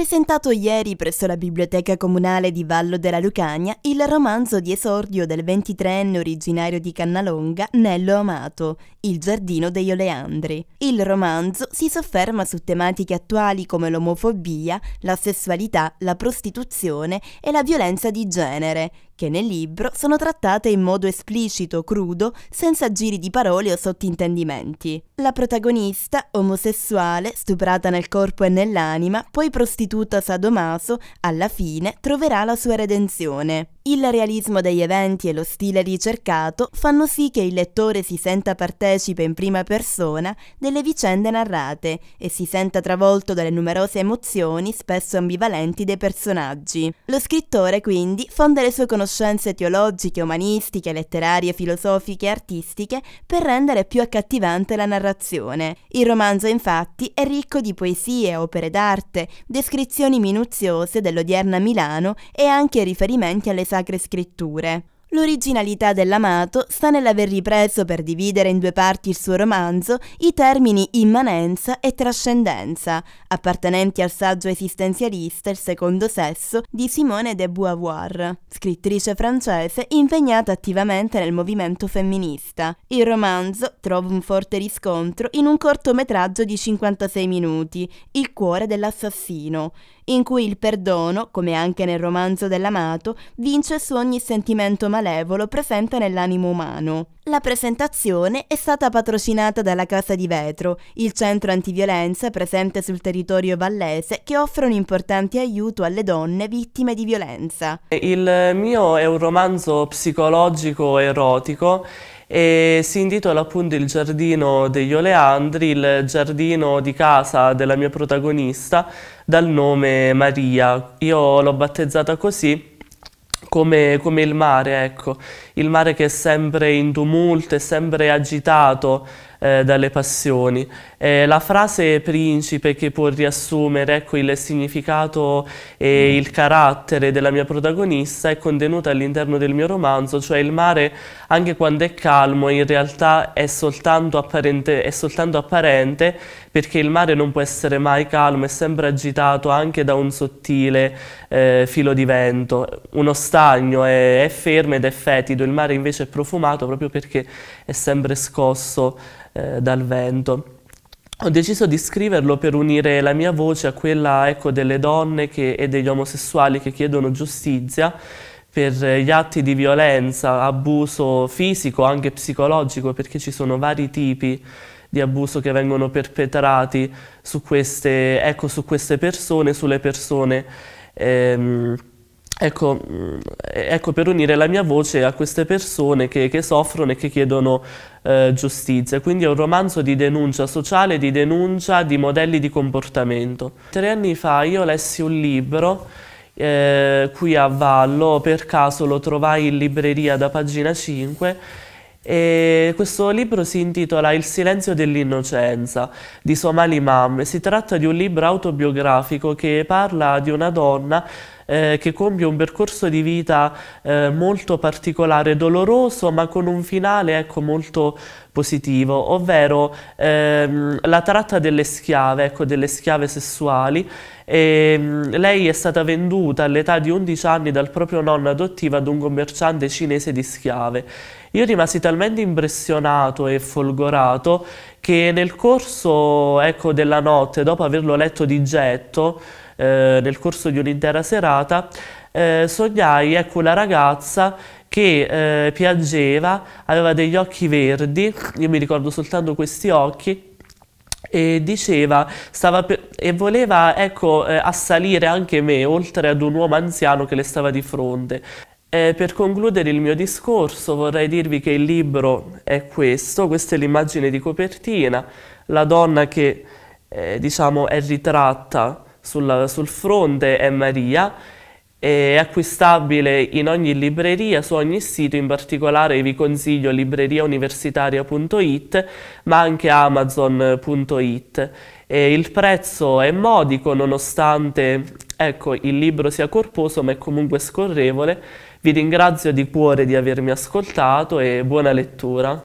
presentato ieri presso la Biblioteca Comunale di Vallo della Lucania il romanzo di esordio del 23enne originario di Cannalonga, Nello Amato, Il giardino degli oleandri. Il romanzo si sofferma su tematiche attuali come l'omofobia, la sessualità, la prostituzione e la violenza di genere, che nel libro sono trattate in modo esplicito, crudo, senza giri di parole o sottintendimenti. La protagonista, omosessuale, stuprata nel corpo e nell'anima, poi prostituta sadomaso, alla fine troverà la sua redenzione. Il realismo degli eventi e lo stile ricercato fanno sì che il lettore si senta partecipe in prima persona delle vicende narrate e si senta travolto dalle numerose emozioni, spesso ambivalenti, dei personaggi. Lo scrittore quindi fonda le sue conoscenze teologiche, umanistiche, letterarie, filosofiche e artistiche per rendere più accattivante la narrazione. Il romanzo infatti è ricco di poesie, opere d'arte, descrizioni minuziose dell'odierna Milano e anche riferimenti alle sacre scritture. L'originalità dell'amato sta nell'aver ripreso per dividere in due parti il suo romanzo i termini immanenza e trascendenza, appartenenti al saggio esistenzialista Il secondo sesso di Simone de Beauvoir, scrittrice francese impegnata attivamente nel movimento femminista. Il romanzo trova un forte riscontro in un cortometraggio di 56 minuti, Il cuore dell'assassino, in cui il perdono, come anche nel romanzo dell'amato, vince su ogni sentimento malevolo presente nell'animo umano. La presentazione è stata patrocinata dalla Casa di Vetro, il centro antiviolenza presente sul territorio vallese che offre un importante aiuto alle donne vittime di violenza. Il mio è un romanzo psicologico erotico e si intitola appunto Il giardino degli oleandri, il giardino di casa della mia protagonista dal nome Maria. Io l'ho battezzata così come, come il mare, ecco il mare che è sempre in tumulto, è sempre agitato eh, dalle passioni. Eh, la frase principe che può riassumere ecco, il significato e mm. il carattere della mia protagonista è contenuta all'interno del mio romanzo, cioè il mare anche quando è calmo in realtà è soltanto apparente, è soltanto apparente perché il mare non può essere mai calmo, è sempre agitato anche da un sottile eh, filo di vento. Uno stagno è, è fermo ed è fetido, il mare invece è profumato proprio perché è sempre scosso eh, dal vento. Ho deciso di scriverlo per unire la mia voce a quella ecco, delle donne che, e degli omosessuali che chiedono giustizia per eh, gli atti di violenza, abuso fisico, anche psicologico, perché ci sono vari tipi di abuso che vengono perpetrati su queste, ecco, su queste persone, sulle persone ehm, ecco, mm, eh, ecco, per unire la mia voce a queste persone che, che soffrono e che chiedono eh, giustizia. Quindi è un romanzo di denuncia sociale, di denuncia di modelli di comportamento. Tre anni fa io lessi un libro eh, qui a Vallo, per caso lo trovai in libreria da pagina 5 e questo libro si intitola Il silenzio dell'innocenza di Somali Mam. Si tratta di un libro autobiografico che parla di una donna eh, che compie un percorso di vita eh, molto particolare, doloroso, ma con un finale ecco, molto positivo, ovvero ehm, la tratta delle schiave, ecco, delle schiave sessuali. Ehm, lei è stata venduta all'età di 11 anni dal proprio nonno adottivo ad un commerciante cinese di schiave. Io rimasi talmente impressionato e folgorato che nel corso ecco, della notte, dopo averlo letto di getto, eh, nel corso di un'intera serata, eh, sognai ecco, la ragazza che eh, piangeva, aveva degli occhi verdi, io mi ricordo soltanto questi occhi, e diceva stava e voleva ecco, eh, assalire anche me oltre ad un uomo anziano che le stava di fronte eh, per concludere il mio discorso vorrei dirvi che il libro è questo questa è l'immagine di copertina la donna che eh, diciamo è ritratta sul, sul fronte è Maria è acquistabile in ogni libreria, su ogni sito, in particolare vi consiglio libreriauniversitaria.it ma anche amazon.it. il prezzo è modico nonostante ecco, il libro sia corposo ma è comunque scorrevole. Vi ringrazio di cuore di avermi ascoltato e buona lettura.